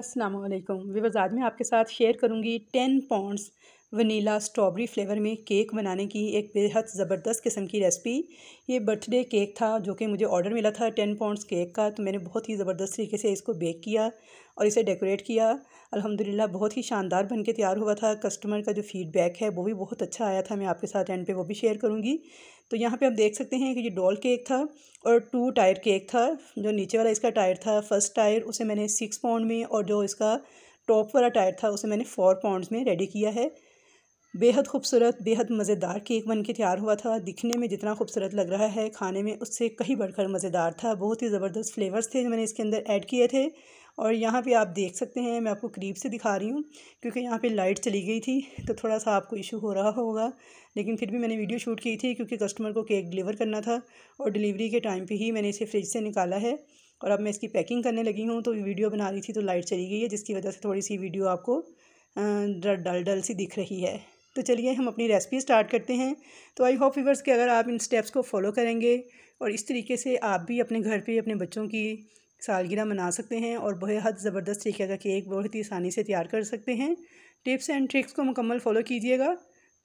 Aslam weavers आज मैं आपके साथ शेयर करूंगी ten pounds vanilla strawberry flavour में केक बनाने की एक बेहद ज़बरदस्त किस्म की रेसिपी ये बर्थडे केक था जो कि मुझे ऑर्डर मिला था टेन पाउंड्स केक का तो मैंने बहुत ही ज़बरदस्त तरीके से इसको बेक किया और इसे डेकोरेट किया अल्हम्दुलिल्लाह बहुत ही शानदार बन के तैयार हुआ था कस्टमर का जो फीडबैक है वो भी बहुत अच्छा आया था मैं आपके साथ एंड पे वो भी शेयर करूँगी तो यहाँ पे हम देख सकते हैं कि ये डॉल केक था और टू टायर केक था जो नीचे वाला इसका टायर था फर्स्ट टायर उसे मैंने सिक्स पाउंड में और जो इसका टॉप वाला टायर था उसे मैंने फोर पाउंड में रेडी किया है बेहद खूबसूरत बेहद मज़ेदार केक बन के तैयार हुआ था दिखने में जितना खूबसूरत लग रहा है खाने में उससे कहीं बढ़कर मज़ेदार था बहुत ही ज़बरदस्त फ्लेवर्स थे जो मैंने इसके अंदर ऐड किए थे और यहाँ पे आप देख सकते हैं मैं आपको करीब से दिखा रही हूँ क्योंकि यहाँ पे लाइट चली गई थी तो थोड़ा सा आपको इशू हो रहा होगा लेकिन फिर भी मैंने वीडियो शूट की थी क्योंकि कस्टमर को केक डिलीवर करना था और डिलीवरी के टाइम पर ही मैंने इसे फ्रिज से निकाला है और अब मैं इसकी पैकिंग करने लगी हूँ तो वीडियो बना रही थी तो लाइट चली गई है जिसकी वजह से थोड़ी सी वीडियो आपको डल डल डल सी दिख रही है तो चलिए हम अपनी रेसिपी स्टार्ट करते हैं तो आई होप यूवर्स कि अगर आप इन स्टेप्स को फॉलो करेंगे और इस तरीके से आप भी अपने घर पे अपने बच्चों की सालगिरह मना सकते हैं और बेहद ज़बरदस्त तरीके का केक बहुत ही आसानी से तैयार कर सकते हैं टिप्स एंड ट्रिक्स को मुकम्मल फॉलो कीजिएगा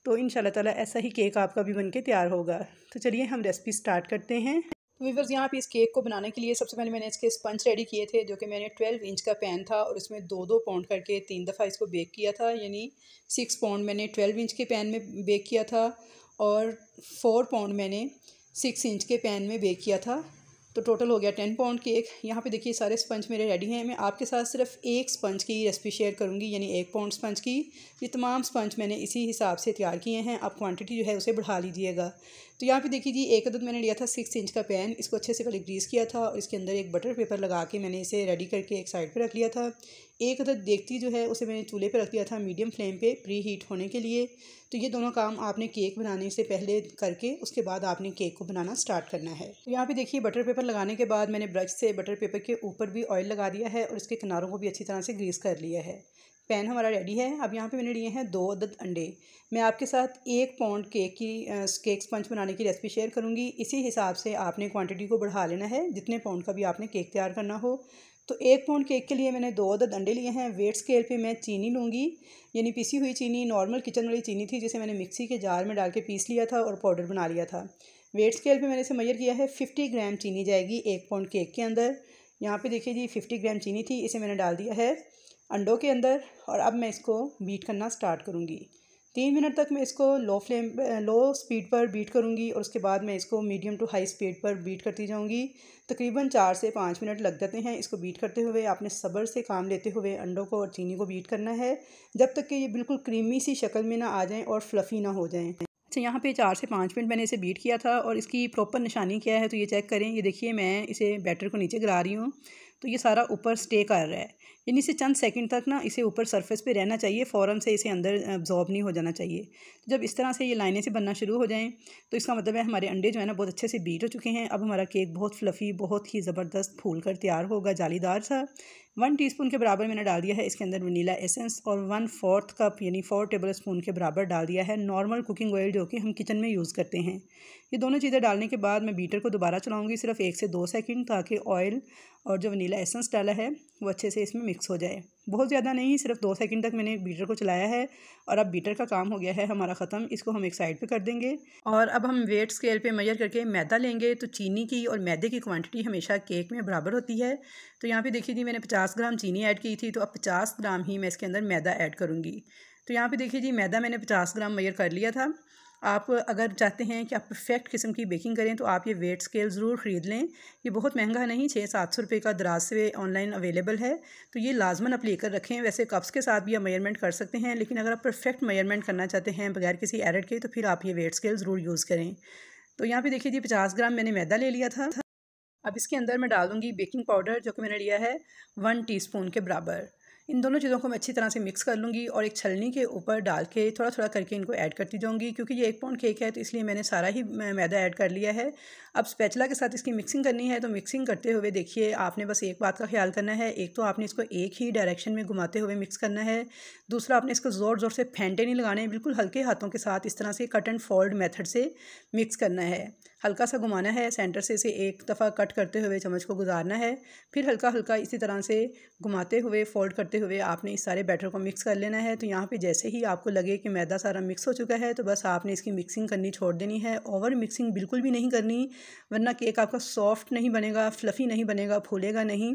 तो इन ताला ऐसा ही केक आपका भी बनके तैयार होगा तो चलिए हम रेसिपी स्टार्ट करते हैं तो वीवर्स यहाँ पे इस केक को बनाने के लिए सबसे पहले मैंने इसके स्पंज रेडी किए थे जो कि मैंने ट्वेल्व इंच का पैन था और इसमें दो दो पाउंड करके तीन दफ़ा इसको बेक किया था यानी सिक्स पाउंड मैंने ट्वेल्व इंच के पैन में बेक किया था और फोर पाउंड मैंने सिक्स इंच के पैन में बेक किया था तो टोटल हो गया टेन पाउंड केक यहाँ पे देखिए सारे स्पंज मेरे रेडी हैं मैं आपके साथ सिर्फ एक स्पंज की रेसिपी शेयर करूँगी यानी एक पाउंड स्पंज की ये तमाम स्पंज मैंने इसी हिसाब से तैयार किए हैं आप क्वांटिटी जो है उसे बढ़ा लीजिएगा तो यहाँ पे देखिए जी एक अदद मैंने लिया था सिक्स इंच का पैन इसको अच्छे से पहले ग्रीस किया था और इसके अंदर एक बटर पेपर लगा के मैंने इसे रेडी करके एक साइड पे रख लिया था एक अदद देखती जो है उसे मैंने चूल्हे पे रख दिया था मीडियम फ्लेम पे प्री हीट होने के लिए तो ये दोनों काम आपने केक बनाने से पहले करके उसके बाद आपने केक को बनाना स्टार्ट करना है तो यहाँ पर देखिए बटर पेपर लगाने के बाद मैंने ब्रश से बटर पेपर के ऊपर भी ऑयल लगा दिया है और इसके किनारों को भी अच्छी तरह से ग्रीस कर लिया है पैन हमारा रेडी है अब यहाँ पे मैंने लिए हैं दो अदद अंडे मैं आपके साथ एक पाउंड केक की केक स्पंज बनाने की रेसिपी शेयर करूँगी इसी हिसाब से आपने क्वांटिटी को बढ़ा लेना है जितने पाउंड का भी आपने केक तैयार करना हो तो एक पाउंड केक के लिए मैंने दो अदद अंडे लिए हैं वेट स्केल पर मैं चीनी लूँगी यानी पीसी हुई चीनी नॉर्मल किचन वाली चीनी थी जिसे मैंने मिक्सी के जार में डाल के पीस लिया था और पाउडर बना लिया था वेट स्केल पर मैंने इसे मैयर किया है फिफ्टी ग्राम चीनी जाएगी एक पाउंड केक के अंदर यहाँ पर देखिए जी फिफ्टी ग्राम चीनी थी इसे मैंने डाल दिया है अंडों के अंदर और अब मैं इसको बीट करना स्टार्ट करूँगी तीन मिनट तक मैं इसको लो फ्लेम लो स्पीड पर बीट करूँगी और उसके बाद मैं इसको मीडियम टू हाई स्पीड पर बीट करती जाऊँगी तकरीबन चार से पाँच मिनट लग जाते हैं इसको बीट करते हुए आपने सब्र से काम लेते हुए अंडों को और चीनी को बीट करना है जब तक कि ये बिल्कुल क्रीमी सी शक्ल में ना आ जाएँ और फ्लफ़ी ना हो जाएँ अच्छा यहाँ पे चार से पाँच मिनट मैंने इसे बीट किया था और इसकी प्रॉपर निशानी क्या है तो ये चेक करें ये देखिए मैं इसे बैटर को नीचे गिरा रही हूँ तो ये सारा ऊपर स्टे कर रहा है यानी इसे चंद सेकंड तक ना इसे ऊपर सरफेस पे रहना चाहिए फ़ौरन से इसे अंदर अब्जॉर्ब नहीं हो जाना चाहिए तो जब इस तरह से ये लाइनें से बनना शुरू हो जाएँ तो इसका मतलब है हमारे अंडे जो है ना बहुत अच्छे से बीट हो चुके हैं अब हमारा केक बहुत फ्लफ़ी बहुत ही ज़बरदस्त फूल कर तैयार होगा जालीदार सा वन टीस्पून के बराबर मैंने डाल दिया है इसके अंदर वनीला एसेंस और वन फोर्थ कप यानी फोर टेबल स्पून के बराबर डाल दिया है नॉर्मल कुकिंग ऑयल जो कि हम किचन में यूज़ करते हैं ये दोनों चीज़ें डालने के बाद मैं बीटर को दोबारा चलाऊँगी सिर्फ एक से दो सेकेंड ताकि ऑयल और जो वनीला एसेंस डाला है वो अच्छे से इसमें मिक्स हो जाए बहुत ज़्यादा नहीं सिर्फ दो सेकंड तक मैंने बीटर को चलाया है और अब बीटर का काम हो गया है हमारा ख़त्म इसको हम एक साइड पे कर देंगे और अब हम वेट स्केल पे मेजर करके मैदा लेंगे तो चीनी की और मैदे की क्वांटिटी हमेशा केक में बराबर होती है तो यहाँ पे देखिए जी मैंने पचास ग्राम चीनी ऐड की थी तो अब पचास ग्राम ही मैं इसके अंदर मैदा ऐड करूँगी तो यहाँ पर देखिए जी मैदा मैंने पचास ग्राम मेजर कर लिया था आप अगर चाहते हैं कि आप परफेक्ट किस्म की बेकिंग करें तो आप ये वेट स्केल ज़रूर ख़रीद लें ये बहुत महंगा नहीं छः सात सौ रुपये का दराज से ऑनलाइन अवेलेबल है तो ये लाजमन आप लेकर रखें वैसे कप्स के साथ भी आप मेयरमेंट कर सकते हैं लेकिन अगर आप परफेक्ट मेयरमेंट करना चाहते हैं बगैर किसी एरट के तो फिर आप ये वेट स्केल ज़रूर यूज़ करें तो यहाँ पर देखिए जी पचास ग्राम मैंने मैदा ले लिया था अब इसके अंदर मैं डाल दूँगी बेकिंग पाउडर जो कि मैंने लिया है वन टीस्पून के बराबर इन दोनों चीज़ों को मैं अच्छी तरह से मिक्स कर लूँगी और एक छलनी के ऊपर डाल के थोड़ा थोड़ा करके इनको ऐड करती जाऊँगी क्योंकि ये एक पाउंड केक है तो इसलिए मैंने सारा ही मैदा ऐड कर लिया है अब स्पैचला के साथ इसकी मिक्सिंग करनी है तो मिक्सिंग करते हुए देखिए आपने बस एक बात का ख्याल करना है एक तो आपने इसको एक ही डायरेक्शन में घुमाते हुए मिक्स करना है दूसरा आपने इसको ज़ोर ज़ोर से फेंटे नहीं लगाने बिल्कुल हल्के हाथों के साथ इस तरह से कट एंड फोल्ड मेथड से मिक्स करना है हल्का सा घुमाना है सेंटर से इसे एक दफ़ा कट करते हुए चम्मच को गुजारना है फिर हल्का हल्का इसी तरह से घुमाते हुए फोल्ड करते हुए आपने इस सारे बैटर को मिक्स कर लेना है तो यहाँ पे जैसे ही आपको लगे कि मैदा सारा मिक्स हो चुका है तो बस आपने इसकी मिक्सिंग करनी छोड़ देनी है ओवर मिक्सिंग बिल्कुल भी नहीं करनी वरना केक आपका सॉफ्ट नहीं बनेगा फ्लफ़ी नहीं बनेगा फूलेगा नहीं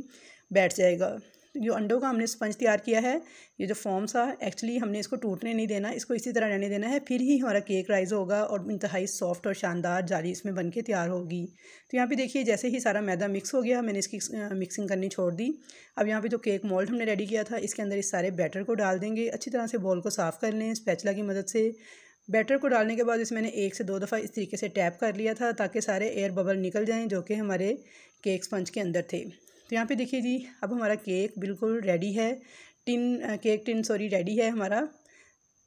बैठ जाएगा जो अंडों का हमने स्पंज तैयार किया है ये जो फॉर्म सा एक्चुअली हमने इसको टूटने नहीं देना इसको इसी तरह रहने देना है फिर ही हमारा केक राइज होगा और इंतहाई सॉफ्ट और शानदार जाली इसमें बन के तैयार होगी तो यहाँ पे देखिए जैसे ही सारा मैदा मिक्स हो गया मैंने इसकी मिक्सिंग करनी छोड़ दी अब यहाँ पर जो केक मोल्ड हमने रेडी किया था इसके अंदर इस सारे बैटर को डाल देंगे अच्छी तरह से बॉल को साफ़ कर लें स्पैचला की मदद से बैटर को डालने के बाद इसमें मैंने एक से दो दफ़ा इस तरीके से टैप कर लिया था ताकि सारे एयर बबल निकल जाएं जो कि हमारे केक स्पंज के अंदर थे तो यहाँ पे देखिए जी अब हमारा केक बिल्कुल रेडी है tin cake tin sorry ready है हमारा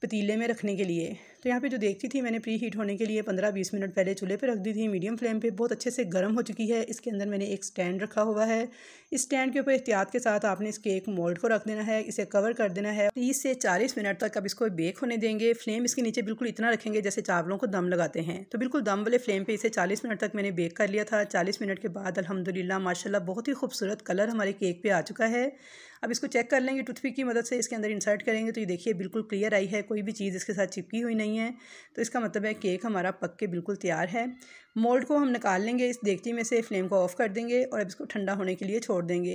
पतीले में रखने के लिए तो यहाँ पे जो देखती थी मैंने प्री हीट होने के लिए पंद्रह बीस मिनट पहले चूल्हे पे रख दी थी मीडियम फ्लेम पे बहुत अच्छे से गर्म हो चुकी है इसके अंदर मैंने एक स्टैंड रखा हुआ है इस स्टैंड के ऊपर एहतियात के साथ आपने इस केक मोल्ड को रख देना है इसे कवर कर देना है तीस से चालीस मिनट तक अब इसको बेक होने देंगे फ्लेम इसके नीचे बिल्कुल इतना रखेंगे जैसे चावलों को दम लगाते हैं तो बिल्कुल दम वाले फ्लेम पर इसे चालीस मिनट तक मैंने बेक कर लिया था चालीस मिनट के बाद अलहमदिल्ला माशाला बहुत ही खूबसूरत कलर हमारे केक पर आ चुका है अब इसको चेक कर लेंगे टूथपिक की मदद से इसके अंदर इंसर्ट करेंगे तो ये देखिए बिल्कुल क्लियर आई है कोई भी चीज़ इसके साथ चिपकी हुई नहीं रही है तो इसका मतलब है केक हमारा पक के बिल्कुल तैयार है मोल्ड को हम निकाल लेंगे इस देखती में से फ्लेम को ऑफ़ कर देंगे और अब इसको ठंडा होने के लिए छोड़ देंगे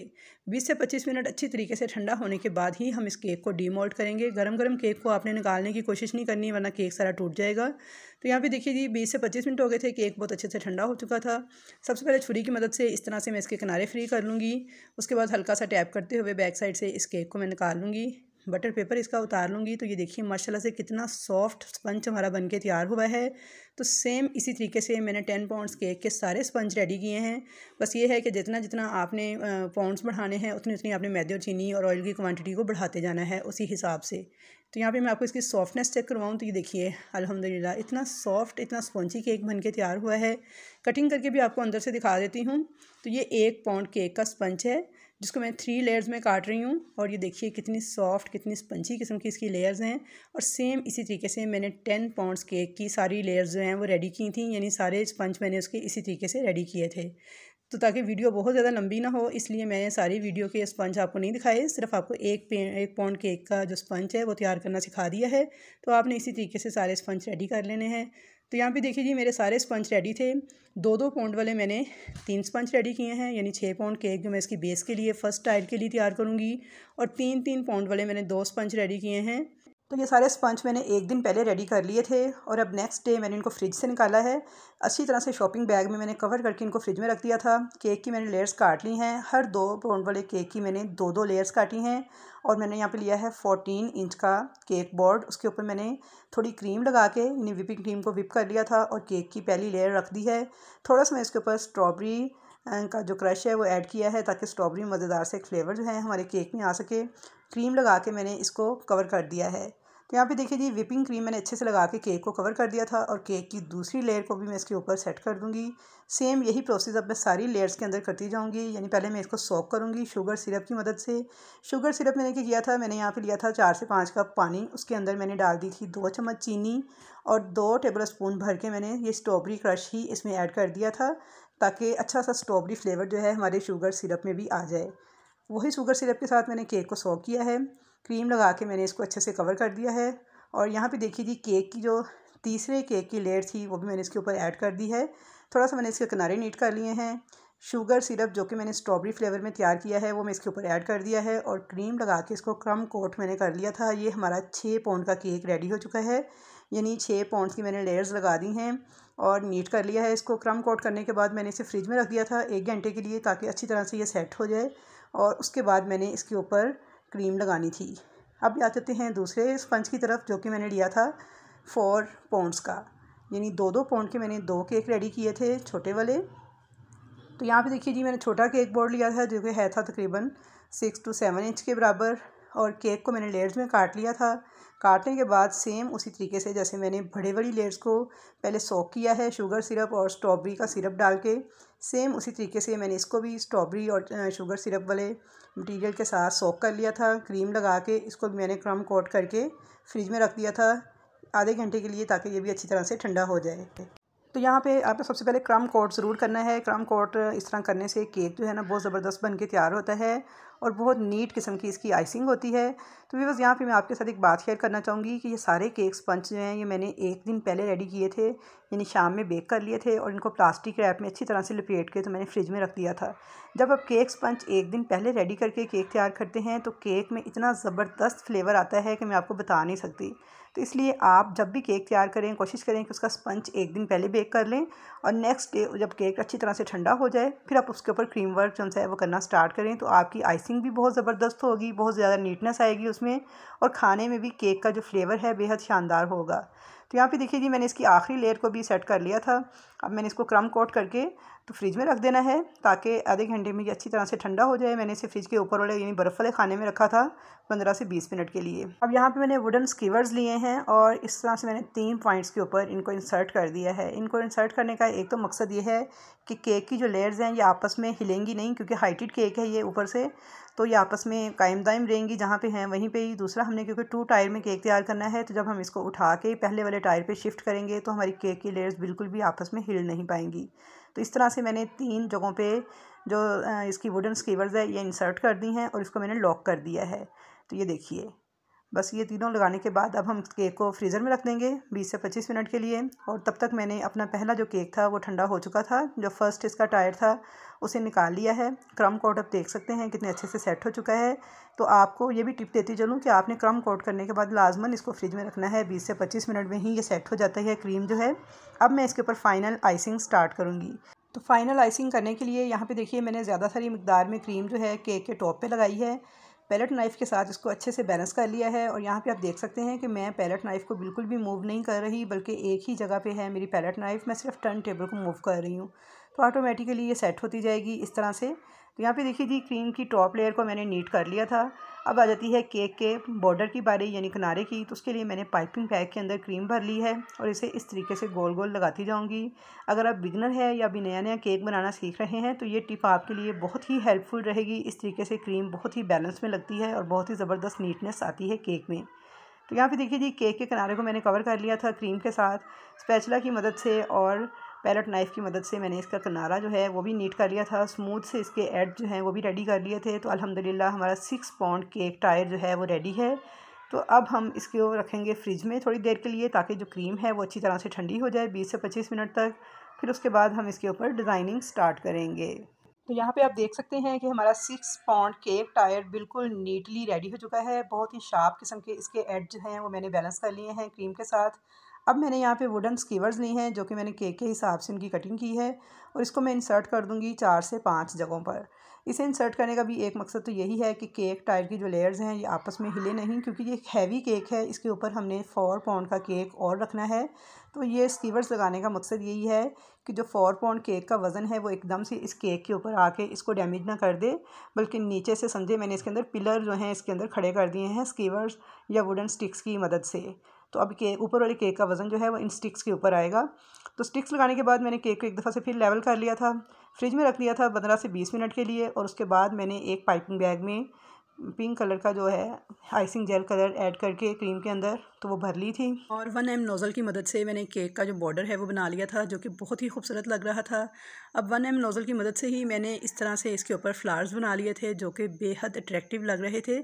बीस से पच्चीस मिनट अच्छी तरीके से ठंडा होने के बाद ही हम इस केक को डी करेंगे गर्म गर्म केक को आपने निकालने की कोशिश नहीं करनी वरना केक सारा टूट जाएगा तो यहाँ पर देखिए जी बीस से पच्चीस मिनट हो गए थे केक बहुत अच्छे से ठंडा हो चुका था सबसे पहले छुरी की मदद से इस तरह से मैं इसके किनारे फ्री कर लूँगी उसके बाद हल्का सा टैप करते हुए बैक साइड से इस केक को मैं निकाल लूँगी बटर पेपर इसका उतार लूँगी तो ये देखिए माशाल्लाह से कितना सॉफ्ट स्पंज हमारा बन के तैयार हुआ है तो सेम इसी तरीके से मैंने टेन पाउंड्स केक के सारे स्पंज रेडी किए हैं बस ये है कि जितना जितना आपने पाउंड्स बढ़ाने हैं उतनी उतनी आपने मैदे और चीनी और ऑयल की क्वांटिटी को बढ़ाते जाना है उसी हिसाब से तो यहाँ पर मैं आपको इसकी सॉफ्टनेस चेक करवाऊँ तो ये देखिए अलहमदिल्ला इतना सॉफ्ट इतना स्पंजी केक बन के तैयार हुआ है कटिंग करके भी आपको अंदर से दिखा देती हूँ तो ये एक पाउंड केक का स्पंज है जिसको मैं थ्री लेयर्स में काट रही हूँ और ये देखिए कितनी सॉफ्ट कितनी स्पंजी किस्म की इसकी लेयर्स हैं और सेम इसी तरीके से मैंने टेन पाउंड्स केक की सारी लेयर्स जो हैं वो रेडी की थी यानी सारे स्पंज मैंने उसके इसी तरीके से रेडी किए थे तो ताकि वीडियो बहुत ज़्यादा लंबी ना हो इसलिए मैंने सारी वीडियो के स्पंज आपको नहीं दिखाए सिर्फ आपको एक पे एक पाउंड केक का जो स्पंज है वो तैयार करना सिखा दिया है तो आपने इसी तरीके से सारे स्पंज रेडी कर लेने हैं तो यहाँ पे देखिए जी मेरे सारे स्पंज रेडी थे दो दो पौंड वाले मैंने तीन स्पंज रेडी किए हैं यानी छः पौंड के एक जो मैं इसकी बेस के लिए फ़र्स्ट टाइल के लिए तैयार करूँगी और तीन तीन पौंड वाले मैंने दो स्पंज रेडी किए हैं तो ये सारे स्पंज मैंने एक दिन पहले रेडी कर लिए थे और अब नेक्स्ट डे मैंने इनको फ्रिज से निकाला है अच्छी तरह से शॉपिंग बैग में मैंने कवर करके इनको फ्रिज में रख दिया था केक की मैंने लेयर्स काट ली हैं हर दो पाउंड वाले केक की मैंने दो दो लेयर्स काटी हैं और मैंने यहाँ पे लिया है फोर्टीन इंच का केक बोर्ड उसके ऊपर मैंने थोड़ी क्रीम लगा के यानी विपिंग क्रीम को विप कर लिया था और केक की पहली लेयर रख दी है थोड़ा सा मैं इसके ऊपर स्ट्रॉबेरी का जो क्रश है वो ऐड किया है ताकि स्ट्रॉबेरी मज़ेदार से एक फ्लेवर जो है हमारे केक में आ सके क्रीम लगा के मैंने इसको कवर कर दिया है तो यहाँ पे देखिए जी विपिंग क्रीम मैंने अच्छे से लगा के केक को कवर कर दिया था और केक की दूसरी लेयर को भी मैं इसके ऊपर सेट कर दूँगी सेम यही प्रोसेस अब मैं सारी लेयर्स के अंदर करती जाऊँगी यानी पहले मैं इसको सॉक करूँगी शुगर सिरप की मदद से शुगर सिरप मैंने क्या किया था मैंने यहाँ पर लिया था चार से पाँच कप पानी उसके अंदर मैंने डाल दी थी दो चम्मच चीनी और दो टेबल स्पून भर के मैंने ये स्ट्रॉबेरी क्रश ही इसमें ऐड कर दिया था ताकि अच्छा सा स्ट्रॉबेरी फ्लेवर जो है हमारे शुगर सिरप में भी आ जाए वही शुगर सिरप के साथ मैंने केक को सॉक किया है क्रीम लगा के मैंने इसको अच्छे से कवर कर दिया है और यहाँ पे देखिए जी केक की जो तीसरे केक की लेयर थी वो भी मैंने इसके ऊपर ऐड कर दी है थोड़ा सा मैंने इसके किनारे नीट कर लिए हैं शुगर सिरप जो कि मैंने स्ट्रॉबेरी फ्लेवर में तैयार किया है वो मैं इसके ऊपर ऐड कर दिया है और क्रीम लगा के इसको क्रम कोट मैंने कर लिया था ये हमारा छः पाउंड का केक रेडी हो चुका है यानी छः पाउंड की मैंने लेयर्स लगा दी हैं और नीट कर लिया है इसको क्रम कोट करने के बाद मैंने इसे फ्रिज में रख दिया था एक घंटे के लिए ताकि अच्छी तरह से ये सेट हो जाए और उसके बाद मैंने इसके ऊपर क्रीम लगानी थी अब आ जाते हैं दूसरे स्पंज की तरफ जो कि मैंने लिया था फोर पौंड्स का यानी दो दो पौंड के मैंने दो केक रेडी किए थे छोटे वाले तो यहाँ पे देखिए जी मैंने छोटा केक बोर्ड लिया था जो कि है था तकरीबन सिक्स टू सेवन इंच के बराबर और केक को मैंने लेयर्स में काट लिया था काटने के बाद सेम उसी तरीके से जैसे मैंने बड़े बड़ी लेयर्स को पहले सॉक किया है शुगर सिरप और स्ट्रॉबेरी का सिरप डाल के सेम उसी तरीके से मैंने इसको भी स्ट्रॉबेरी और शुगर सिरप वाले मटेरियल के साथ सोक कर लिया था क्रीम लगा के इसको भी मैंने क्रम कोट करके फ्रिज में रख दिया था आधे घंटे के लिए ताकि ये भी अच्छी तरह से ठंडा हो जाए तो यहाँ पे आपने सबसे पहले क्रम कोट ज़रूर करना है क्रम कोट इस तरह करने से केक जो है ना बहुत ज़बरदस्त बन के तैयार होता है और बहुत नीट किस्म की इसकी आइसिंग होती है तो व्यवस्था यहाँ पे मैं आपके साथ एक बात शेयर करना चाहूँगी कि ये सारे केक्स पंच जो हैं ये मैंने एक दिन पहले रेडी किए थे यानी शाम में बेक कर लिए थे और इनको प्लास्टिक रैप में अच्छी तरह से लपेट के तो मैंने फ्रिज में रख दिया था जब आप केक स्पंज एक दिन पहले रेडी करके केक तैयार करते हैं तो केक में इतना ज़बरदस्त फ्लेवर आता है कि मैं आपको बता नहीं सकती तो इसलिए आप जब भी केक तैयार करें कोशिश करें कि उसका स्पंज एक दिन पहले बेक कर लें और नेक्स्ट डे जब केक अच्छी तरह से ठंडा हो जाए फिर आप उसके ऊपर क्रीम वर्क जो है वो करना स्टार्ट करें तो आपकी आइसिंग भी बहुत ज़बरदस्त होगी बहुत ज़्यादा नीटनेस आएगी उसमें और खाने में भी केक का जो फ्लेवर है बेहद शानदार होगा तो यहाँ पे देखिए जी मैंने इसकी आखिरी लेयर को भी सेट कर लिया था अब मैंने इसको क्रम कोट करके तो फ्रिज में रख देना है ताकि आधे घंटे में ये अच्छी तरह से ठंडा हो जाए मैंने इसे फ्रिज के ऊपर वाले यानी बर्फ़ वाले खाने में रखा था पंद्रह से बीस मिनट के लिए अब यहाँ पे मैंने वुडन स्कीवर्स लिए हैं और इस तरह से मैंने तीन पॉइंट्स के ऊपर इनको इंसर्ट कर दिया है इनको इंसर्ट करने का एक तो मकसद ये है कि केक की जो लेयर्स हैं ये आपस में हिलेंगी नहीं क्योंकि हाइटेड केक है ये ऊपर से तो ये आपस में कायम दायम रहेंगी जहाँ पे हैं वहीं पे ही दूसरा हमने क्योंकि टू टायर में केक तैयार करना है तो जब हम इसको उठा के पहले वाले टायर पे शिफ्ट करेंगे तो हमारी केक की लेयर्स बिल्कुल भी आपस में हिल नहीं पाएंगी तो इस तरह से मैंने तीन जगहों पर जो इसकी वुडन स्कीवर्स है ये इंसर्ट कर दी हैं और इसको मैंने लॉक कर दिया है तो ये देखिए बस ये तीनों लगाने के बाद अब हम केक को फ्रीज़र में रख देंगे 20 से 25 मिनट के लिए और तब तक मैंने अपना पहला जो केक था वो ठंडा हो चुका था जो फर्स्ट इसका टायर था उसे निकाल लिया है क्रम कोट अब देख सकते हैं कितने अच्छे से सेट हो चुका है तो आपको ये भी टिप देती चलूँ कि आपने क्रम कोट करने के बाद लाजमन इसको फ्रिज में रखना है बीस से पच्चीस मिनट में ही ये सेट हो जाता है क्रीम जो है अब मैं इसके ऊपर फाइनल आइसिंग स्टार्ट करूँगी तो फाइनल आइसिंग करने के लिए यहाँ पे देखिए मैंने ज़्यादा सारी मकदार में क्रीम जो है केक के टॉप पे लगाई है पैलेट नाइफ़ के साथ इसको अच्छे से बैलेंस कर लिया है और यहाँ पे आप देख सकते हैं कि मैं पैलेट नाइफ़ को बिल्कुल भी मूव नहीं कर रही बल्कि एक ही जगह पे है मेरी पैलेट नाइफ़ मैं सिर्फ टर्न टेबल को मूव कर रही हूँ तो ऑटोमेटिकली ये सेट होती जाएगी इस तरह से तो यहाँ पे देखिए जी क्रीम की टॉप लेयर को मैंने नीट कर लिया था अब आ जाती है केक के बॉर्डर की बारी यानी किनारे की तो उसके लिए मैंने पाइपिंग बैग के अंदर क्रीम भर ली है और इसे इस तरीके से गोल गोल लगाती जाऊंगी अगर आप बिगनर है या अभी नया नया केक बनाना सीख रहे हैं तो ये टिप आपके लिए बहुत ही हेल्पफुल रहेगी इस तरीके से क्रीम बहुत ही बैलेंस में लगती है और बहुत ही ज़बरदस्त नीटनेस आती है केक में तो यहाँ पर देखिए जी केक के किनारे को मैंने कवर कर लिया था क्रीम के साथ स्पैचला की मदद से और पैलेट नाइफ़ की मदद से मैंने इसका किनारा जो है वो भी नीट कर लिया था स्मूथ से इसके एड जो हैं वो भी रेडी कर लिए थे तो अलहमदिल्ला हमारा सिक्स पाउंड केक टायर जो है वो रेडी है तो अब हम वो रखेंगे फ्रिज में थोड़ी देर के लिए ताकि जो क्रीम है वो अच्छी तरह से ठंडी हो जाए बीस से पच्चीस मिनट तक फिर उसके बाद हम इसके ऊपर डिज़ाइनिंग स्टार्ट करेंगे तो यहाँ पे आप देख सकते हैं कि हमारा सिक्स पाउंड केक टायर बिल्कुल नीटली रेडी हो चुका है बहुत ही शार्प किस्म के इसके एड जो हैं वो मैंने बैलेंस कर लिए हैं क्रीम के साथ अब मैंने यहाँ पे वुडन स्कीवर्स ली हैं जो कि मैंने केक के हिसाब से उनकी कटिंग की है और इसको मैं इंसर्ट कर दूँगी चार से पाँच जगहों पर इसे इंसर्ट करने का भी एक मकसद तो यही है कि केक टायर की जो लेयर्स हैं ये आपस में हिले नहीं क्योंकि ये एक हैवी केक है इसके ऊपर हमने फोर पाउंड का केक और रखना है तो ये स्कीवर्स लगाने का मकसद यही है कि जो फोर पाउंड केक का वज़न है वो एकदम से इस केक के ऊपर आके इसको डैमेज ना कर दे बल्कि नीचे से समझे मैंने इसके अंदर पिलर जो हैं इसके अंदर खड़े कर दिए हैं स्कीवर्स या वुडन स्टिक्स की मदद से तो अब के ऊपर वाले केक का वज़न जो है वो इन स्टिक्स के ऊपर आएगा तो स्टिक्स लगाने के बाद मैंने केक को एक दफ़ा से फिर लेवल कर लिया था फ्रिज में रख लिया था पंद्रह से बीस मिनट के लिए और उसके बाद मैंने एक पाइपिंग बैग में पिंक कलर का जो है आइसिंग जेल कलर ऐड करके क्रीम के अंदर तो वो भर ली थी और वन एम नोज़ल की मदद से मैंने केक का जो बॉर्डर है वो बना लिया था जो कि बहुत ही खूबसूरत लग रहा था अब वन एम नोज़ल की मदद से ही मैंने इस तरह से इसके ऊपर फ्लावर्स बना लिए थे जो कि बेहद अट्रैक्टिव लग रहे थे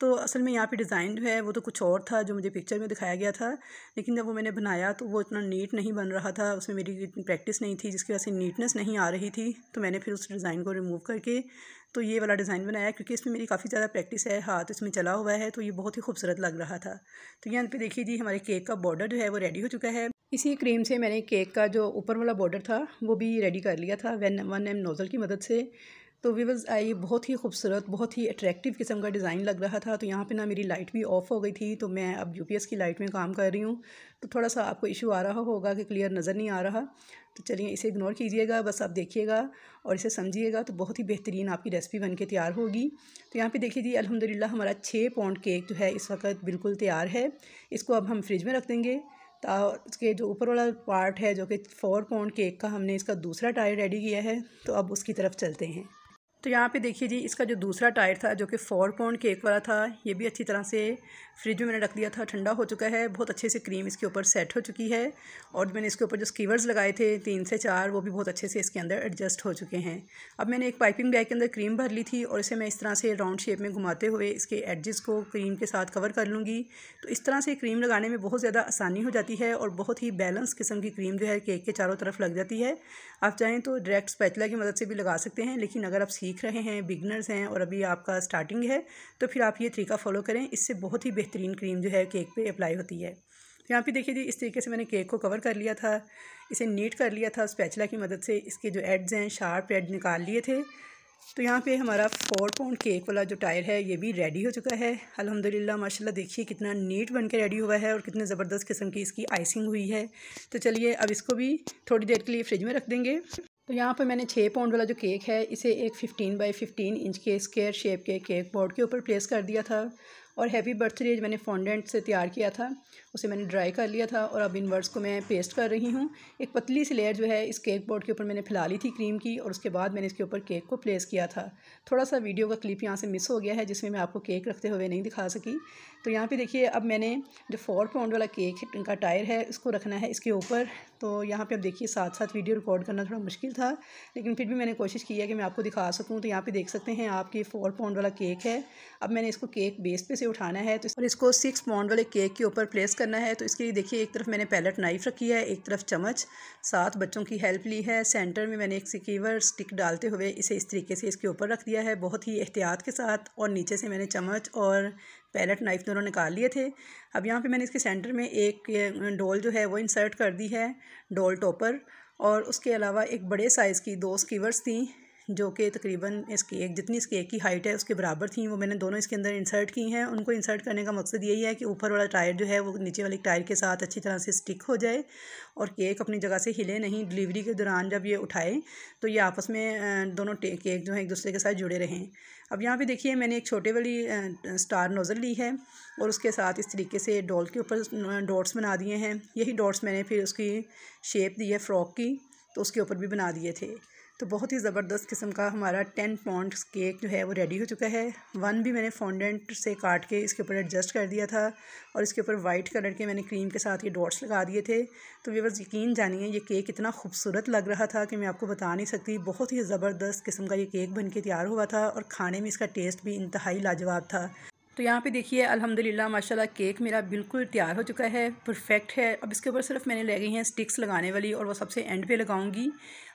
तो असल में यहाँ पर डिज़ाइन जो है वो तो कुछ और था जो मुझे पिक्चर में दिखाया गया था लेकिन जब वो मैंने बनाया तो वो इतना नीट नहीं बन रहा था उसमें मेरी इतनी प्रैक्टिस नहीं थी जिसकी वजह से नीटनेस नहीं आ रही थी तो मैंने फिर उस डिज़ाइन को रिमूव करके तो ये वाला डिज़ाइन बनाया क्योंकि इसमें मेरी काफ़ी ज़्यादा प्रैक्टिस है हाथ इसमें चला हुआ है तो ये बहुत ही खूबसूरत लग रहा था तो यहाँ पे देखिए जी हमारे केक का बॉर्डर जो है वो रेडी हो चुका है इसी क्रीम से मैंने केक का जो ऊपर वाला बॉर्डर था वो भी रेडी कर लिया था वन एम नोज़ल की मदद से तो वीवर्स ये बहुत ही खूबसूरत बहुत ही अट्रैक्टिव किस्म का डिज़ाइन लग रहा था तो यहाँ पे ना मेरी लाइट भी ऑफ हो गई थी तो मैं अब यू की लाइट में काम कर रही हूँ तो थोड़ा सा आपको इशू आ रहा होगा कि क्लियर नज़र नहीं आ रहा तो चलिए इसे इग्नोर कीजिएगा बस आप देखिएगा और इसे समझिएगा तो बहुत ही बेहतरीन आपकी रेसिपी बन के तैयार होगी तो यहाँ पर देखिए जी अलहमदिल्ला हमारा छः पौंड केक जो है इस वक्त बिल्कुल तैयार है इसको अब हम फ्रिज में रख देंगे उसके जो ऊपर वाला पार्ट है जो कि फोर पौंड केक का हमने इसका दूसरा टायर रेडी किया है तो अब उसकी तरफ चलते हैं तो यहाँ पे देखिए जी इसका जो दूसरा टायर था जो कि फोर पाउंड केक वाला था ये भी अच्छी तरह से फ्रिज में मैंने रख दिया था ठंडा हो चुका है बहुत अच्छे से क्रीम इसके ऊपर सेट हो चुकी है और मैंने इसके ऊपर जो स्कीवर्स लगाए थे तीन से चार वो भी बहुत अच्छे से इसके अंदर एडजस्ट हो चुके हैं अब मैंने एक पाइपिंग बैग के अंदर क्रीम भर ली थी और इसे मैं इस तरह से राउंड शेप में घुमाते हुए इसके एडजस्ट को क्रीम के साथ कवर कर लूँगी तो इस तरह से क्रीम लगाने में बहुत ज़्यादा आसानी हो जाती है और बहुत ही बैलेंस किस्म की क्रीम जो है केक के चारों तरफ लग जाती है आप चाहें तो डायरेक्ट स्पैचला की मदद से भी लगा सकते हैं लेकिन अगर आप सीख सीख रहे हैं बिगनर्स हैं और अभी आपका स्टार्टिंग है तो फिर आप ये तरीका फॉलो करें इससे बहुत ही बेहतरीन क्रीम जो है केक पे अप्लाई होती है तो यहाँ पे देखिए जी इस तरीके से मैंने केक को कवर कर लिया था इसे नीट कर लिया था स्पैचला की मदद से इसके जो एड्स हैं शार्प एड निकाल लिए थे तो यहाँ पे हमारा फोर पाउंड केक वाला जो टायर है ये भी रेडी हो चुका है अल्हम्दुलिल्लाह माशाल्लाह देखिए कितना नीट बन के रेडी हुआ है और कितने ज़बरदस्त किस्म की इसकी आइसिंग हुई है तो चलिए अब इसको भी थोड़ी देर के लिए फ्रिज में रख देंगे तो यहाँ पर मैंने छः पाउंड वाला जो केक है इसे एक फ़िफ्टीन बाई फ़िफ्टीन इंच के स्केयर शेप के केक बोर्ड के ऊपर प्लेस कर दिया था और हैप्पी बर्थडे मैंने फॉन्डेंट से तैयार किया था उसे मैंने ड्राई कर लिया था और अब इन वर्ड्स को मैं पेस्ट कर रही हूँ एक पतली सी लेयर जो है इस केक बोर्ड के ऊपर मैंने फैला ली थी क्रीम की और उसके बाद मैंने इसके ऊपर केक को प्लेस किया था थोड़ा सा वीडियो का क्लिप यहाँ से मिस हो गया है जिसमें मैं आपको केक रखते हुए नहीं दिखा सकी तो यहाँ पर देखिए अब मैंने जो फोर पाउंड वाला केक का टायर है इसको रखना है इसके ऊपर तो यहाँ पर अब देखिए साथ साथ वीडियो रिकॉर्ड करना थोड़ा मुश्किल था लेकिन फिर भी मैंने कोशिश की है कि मैं आपको दिखा सकूँ तो यहाँ पर देख सकते हैं आपकी फोर पाउंड वाला केक है अब मैंने इसको केक बेस पे से उठाना है तो और इसको सिक्स पाउंड वाले केक के ऊपर प्लेस करना है तो इसके लिए देखिए एक तरफ मैंने पैलेट नाइफ रखी है एक तरफ चम्मच सात बच्चों की हेल्प ली है सेंटर में मैंने एक सिकीवर स्टिक डालते हुए इसे इस तरीके से इसके ऊपर रख दिया है बहुत ही एहतियात के साथ और नीचे से मैंने चम्मच और पैलेट नाइफ दोनों निकाल लिए थे अब यहाँ पर मैंने इसके सेंटर में एक डोल जो है वो इंसर्ट कर दी है डोल टॉपर और उसके अलावा एक बड़े साइज़ की दो स्कीवर्स थी जो कि तकरीबन इस केक जितनी इस केक की हाइट है उसके बराबर थी वो मैंने दोनों इसके अंदर इंसर्ट की हैं उनको इंसर्ट करने का मकसद यही है कि ऊपर वाला टायर जो है वो नीचे वाले टायर के साथ अच्छी तरह से स्टिक हो जाए और केक अपनी जगह से हिले नहीं डिलीवरी के दौरान जब ये उठाएँ तो ये आपस में दोनों केक जो है एक दूसरे के साथ जुड़े रहें अब यहाँ पर देखिए मैंने एक छोटे वाली स्टार नोज़ल ली है और उसके साथ इस तरीके से डॉल के ऊपर डॉट्स बना दिए हैं यही डॉट्स मैंने फिर उसकी शेप दी है फ़्रॉक की तो उसके ऊपर भी बना दिए थे तो बहुत ही ज़बरदस्त किस्म का हमारा टेन पॉन्ड केक जो है वो रेडी हो चुका है वन भी मैंने फॉन्डेंट से काट के इसके ऊपर एडजस्ट कर दिया था और इसके ऊपर वाइट कलर के मैंने क्रीम के साथ ये डॉट्स लगा दिए थे तो बस यकीन जानिए ये केक इतना खूबसूरत लग रहा था कि मैं आपको बता नहीं सकती बहुत ही ज़बरदस्त किस्म का ये केक बन के तैयार हुआ था और खाने में इसका टेस्ट भी इंतहाई लाजवाब था तो यहाँ पे देखिए अल्हम्दुलिल्लाह माशाल्लाह केक मेरा बिल्कुल तैयार हो चुका है परफेक्ट है अब इसके ऊपर सिर्फ मैंने ले गई हैं स्टिक्स लगाने वाली और वो सबसे एंड पे लगाऊंगी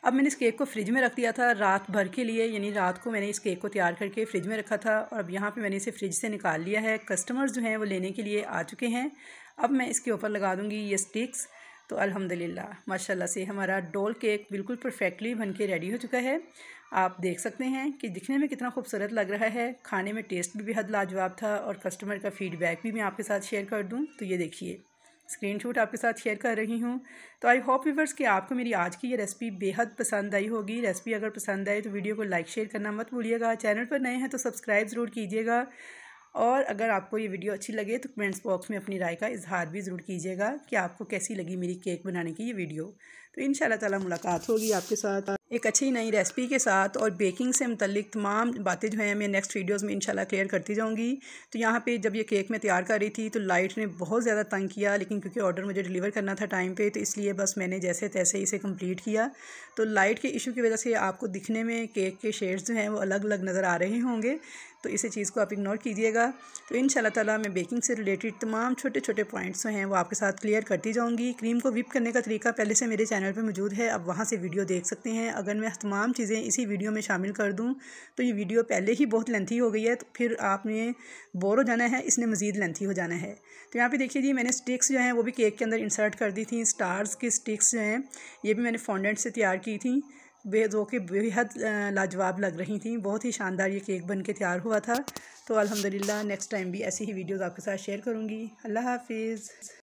अब मैंने इस केक को फ्रिज में रख दिया था रात भर के लिए यानी रात को मैंने इस केक को तैयार करके फ्रिज में रखा था और अब यहाँ पर मैंने इसे फ्रिज से निकाल लिया है कस्टमर्स जो हैं वो लेने के लिए आ चुके हैं अब मैं इसके ऊपर लगा दूँगी ये स्टिक्स तो अलहमदिल्ला माशाला से हमारा डोल केक बिल्कुल परफेक्टली के रेडी हो चुका है आप देख सकते हैं कि दिखने में कितना खूबसूरत लग रहा है खाने में टेस्ट भी बेहद लाजवाब था और कस्टमर का फीडबैक भी मैं आपके साथ शेयर कर दूँ तो ये देखिए स्क्रीनशॉट आपके साथ शेयर कर रही हूँ तो आई होप व्यूवर्स कि आपको मेरी आज की ये रेसिपी बेहद पसंद आई होगी रेसिपी अगर पसंद आई तो वीडियो को लाइक शेयर करना मत भूलिएगा चैनल पर नए हैं तो सब्सक्राइब ज़रूर कीजिएगा और अगर आपको ये वीडियो अच्छी लगे तो कमेंट्स बॉक्स में अपनी राय का इजहार भी ज़रूर कीजिएगा कि आपको कैसी लगी मेरी केक बनाने की ये वीडियो तो इन ताला मुलाकात होगी आपके साथ एक अच्छी नई रेसिपी के साथ और बेकिंग से मतलब तमाम बातें जो हैं मैं नेक्स्ट वीडियोस में इंशाल्लाह क्लियर करती जाऊंगी तो यहाँ पे जब ये केक मैं तैयार कर रही थी तो लाइट ने बहुत ज़्यादा तंग किया लेकिन क्योंकि ऑर्डर मुझे डिलीवर करना था टाइम पे तो इसलिए बस मैंने जैसे तैसे इसे कम्प्लीट किया तो लाइट के इशू की वजह से आपको दिखने में केक के शेड्स जो हैं वो अलग अलग नज़र आ रहे होंगे तो इसी चीज़ को आप इग्नोर कीजिएगा तो इन तला मैं बेकिंग से रिलेटेड तमाम छोटे छोटे पॉइंट्स हैं वो आपके साथ क्लियर करती जाऊँगी क्रीम को विप करने का तरीका पहले से मेरे चैनल पर मौजूद है आप वहाँ से वीडियो देख सकते हैं अगर मैं तमाम चीज़ें इसी वीडियो में शामिल कर दूँ तो ये वीडियो पहले ही बहुत लेंथी हो गई है तो फिर आपने बोर हो जाना है इसने मज़ीद लेंथी हो जाना है तो यहाँ पर देखिए जी मैंने स्टिक्स जो हैं वो भी केक के अंदर इंसर्ट कर दी थी स्टार्स की स्टिक्स जो हैं ये भी मैंने फॉन्डेंट से तैयार की थी बे जो कि बेहद लाजवाब लग रही थी बहुत ही शानदार ये केक बन के तैयार हुआ था तो अल्हम्दुलिल्लाह नेक्स्ट टाइम भी ऐसी ही वीडियोज़ आपके साथ शेयर करूँगी अल्लाह हाफिज़